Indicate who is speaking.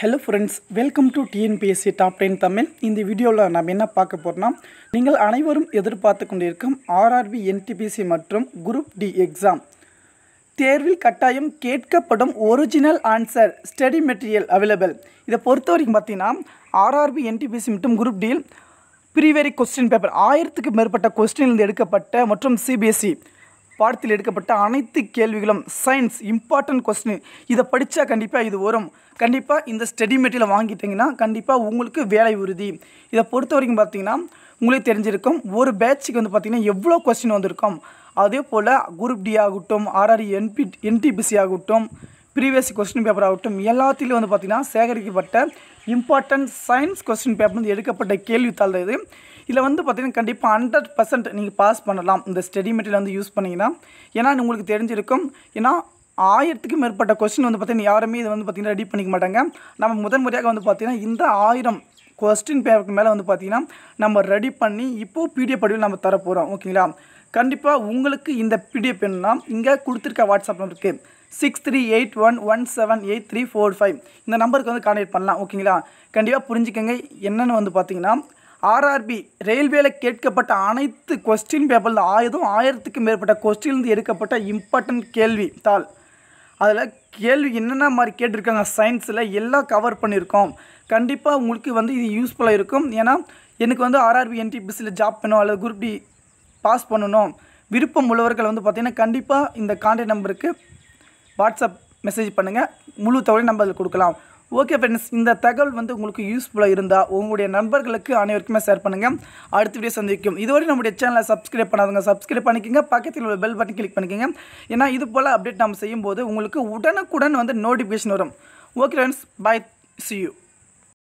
Speaker 1: hello friends welcome to TNPSC top ten Tamil இந்த வீடியோவில் நம்ம என்ன பார்க்க போகிறோம்னா நீங்கள் அனைவரும் எதிர்பார்த்து கொண்டிருக்கும் ஆர்ஆர்பி என்டிபிசி மற்றும் குரூப் டி எக்ஸாம் தேர்வில் கட்டாயம் கேட்கப்படும் original answer study material available இதை பொறுத்த வரைக்கும் பார்த்தீங்கன்னா ஆர்ஆர்பி என்டிபிசி மற்றும் குரூப் டியில் ப்ரீவேரி கொஸ்டின் பேப்பர் ஆயிரத்துக்கு மேற்பட்ட கொஸ்டின்லேருந்து எடுக்கப்பட்ட மற்றும் சிபிஎஸ்சி பாடத்தில் எடுக்கப்பட்ட அனைத்து கேள்விகளும் சயின்ஸ் இம்பார்ட்டன்ட் கொஸ்டின் இதை படித்தா கண்டிப்பாக இது வரும் கண்டிப்பாக இந்த ஸ்டடி மெட்டீரியல் வாங்கிட்டிங்கன்னா கண்டிப்பாக உங்களுக்கு வேலை உறுதி இதை பொறுத்த வரைக்கும் பார்த்திங்கன்னா உங்களுக்கு தெரிஞ்சிருக்கும் ஒரு பேட்சுக்கு வந்து பார்த்திங்கன்னா எவ்வளோ கொஸ்டின் வந்திருக்கும் அதே போல் குரூப் டி ஆகட்டும் ஆர்ஆர்இ என்பி என்டிபிசி ஆகட்டும் ப்ரீவியஸ் கொஸ்டின் பேப்பர் ஆகட்டும் எல்லாத்துலேயும் வந்து பார்த்திங்கன்னா சேகரிக்கப்பட்ட இம்பார்ட்டன்ட் சயின்ஸ் கொஸ்டின் பேப்பர் வந்து எடுக்கப்பட்ட கேள்வித்தாள் இது இதில் வந்து பார்த்திங்கன்னா கண்டிப்பாக ஹண்ட்ரட் பர்சன்ட் நீங்கள் பாஸ் பண்ணலாம் இந்த ஸ்டடி மெட்டீரியல் வந்து யூஸ் பண்ணிங்கன்னா ஏன்னா உங்களுக்கு தெரிஞ்சிருக்கும் ஏன்னா ஆயிரத்துக்கும் மேற்பட்ட கொஸ்டின் வந்து பார்த்திங்கன்னா யாருமே இதை வந்து பார்த்திங்கன்னா ரெடி பண்ணிக்க மாட்டாங்க நம்ம முதன் முறையாக வந்து பார்த்திங்கன்னா இந்த ஆயிரம் கொஸ்டின் பேப்பருக்கு மேலே வந்து பார்த்திங்கன்னா நம்ம ரெடி பண்ணி இப்போது பிடிஎஃப் படிவில் நம்ம தரப்போகிறோம் ஓகேங்களா கண்டிப்பாக உங்களுக்கு இந்த பிடிஎஃப் என்னன்னா இங்கே கொடுத்துருக்க வாட்ஸ்அப் நம்பருக்கு six three eight one one seven eight three four five இந்த நம்பருக்கு வந்து கான்டாக்ட் பண்ணலாம் ஓகேங்களா கண்டிப்பாக புரிஞ்சுக்கங்க என்னென்னு வந்து பார்த்திங்கன்னா ஆர்ஆர்பி ரயில்வேல கேட்கப்பட்ட அனைத்து கொஸ்டின் பேப்பரில் ஆயிரம் ஆயிரத்துக்கும் மேற்பட்ட கொஸ்டின்லேருந்து எடுக்கப்பட்ட இம்பார்ட்டன்ட் கேள்வி தாள் அதில் கேள்வி என்னென்ன மாதிரி கேட்டிருக்காங்க சயின்ஸில் எல்லாம் கவர் பண்ணியிருக்கோம் கண்டிப்பாக உங்களுக்கு வந்து இது யூஸ்ஃபுல்லாக இருக்கும் ஏன்னா எனக்கு வந்து ஆர்ஆர்பி என்டிபிசியில் ஜாப் பண்ணணும் அல்லது குரூப் டி பாஸ் பண்ணணும் விருப்பம் உள்ளவர்கள் வந்து பார்த்திங்கன்னா கண்டிப்பாக இந்த கான்டாக்ட் நம்பருக்கு வாட்ஸ்அப் மெசேஜ் பண்ணுங்கள் முழு தகவலையும் நம்ம அதில் கொடுக்கலாம் ஓகே ஃப்ரெண்ட்ஸ் இந்த தகவல் வந்து உங்களுக்கு யூஸ்ஃபுல்லாக இருந்தால் உங்களுடைய நண்பர்களுக்கு அனைவருக்குமே ஷேர் பண்ணுங்கள் அடுத்த வீடியோ சந்திக்கும் இதுவரை நம்முடைய சேனலை சப்ஸ்கிரைப் பண்ணாதுங்க சப்ஸ்கிரைப் பண்ணிக்கோங்க பக்கத்தில் உள்ள பெல் பட்டன் கிளிக் பண்ணிக்கோங்க ஏன்னா இது போல் அப்டேட் நம்ம செய்யும்போது உங்களுக்கு உடனுக்குடன் வந்து நோட்டிஃபிகேஷன் வரும் okay friends bye see you